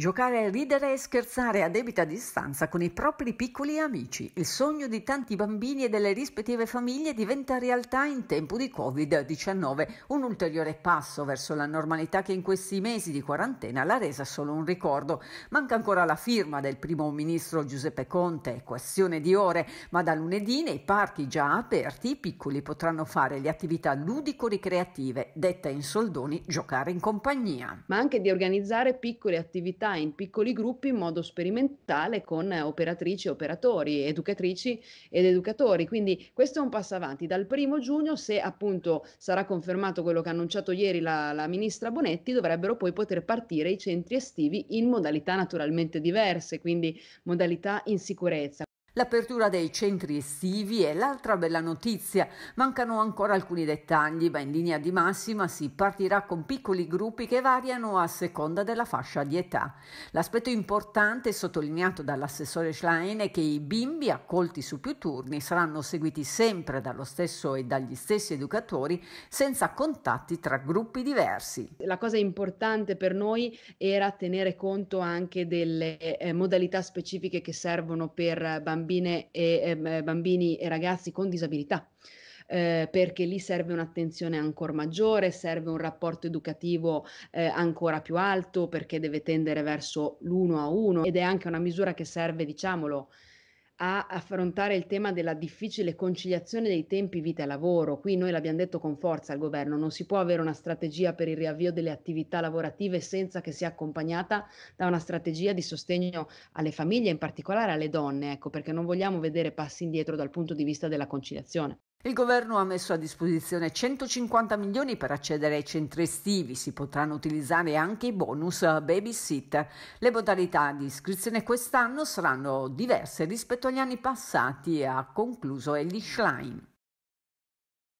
Giocare, ridere e scherzare a debita distanza con i propri piccoli amici. Il sogno di tanti bambini e delle rispettive famiglie diventa realtà in tempo di Covid-19, un ulteriore passo verso la normalità che in questi mesi di quarantena l'ha resa solo un ricordo. Manca ancora la firma del primo ministro Giuseppe Conte, questione di ore, ma da lunedì nei parchi già aperti i piccoli potranno fare le attività ludico-ricreative, detta in soldoni giocare in compagnia. Ma anche di organizzare piccole attività in piccoli gruppi in modo sperimentale con eh, operatrici, e operatori, educatrici ed educatori. Quindi questo è un passo avanti. Dal primo giugno, se appunto sarà confermato quello che ha annunciato ieri la, la ministra Bonetti, dovrebbero poi poter partire i centri estivi in modalità naturalmente diverse, quindi modalità in sicurezza. L'apertura dei centri estivi è l'altra bella notizia. Mancano ancora alcuni dettagli, ma in linea di massima si partirà con piccoli gruppi che variano a seconda della fascia di età. L'aspetto importante sottolineato dall'assessore Schlein è che i bimbi accolti su più turni saranno seguiti sempre dallo stesso e dagli stessi educatori senza contatti tra gruppi diversi. La cosa importante per noi era tenere conto anche delle eh, modalità specifiche che servono per bambini bambine e ehm, eh, bambini e ragazzi con disabilità. Eh, perché lì serve un'attenzione ancora maggiore, serve un rapporto educativo eh, ancora più alto perché deve tendere verso l'uno a uno ed è anche una misura che serve, diciamolo, a affrontare il tema della difficile conciliazione dei tempi vita e lavoro. Qui noi l'abbiamo detto con forza al governo, non si può avere una strategia per il riavvio delle attività lavorative senza che sia accompagnata da una strategia di sostegno alle famiglie, in particolare alle donne, ecco, perché non vogliamo vedere passi indietro dal punto di vista della conciliazione. Il governo ha messo a disposizione 150 milioni per accedere ai centri estivi, si potranno utilizzare anche i bonus babysitter. Le modalità di iscrizione quest'anno saranno diverse rispetto agli anni passati, ha concluso Ellie Schlein.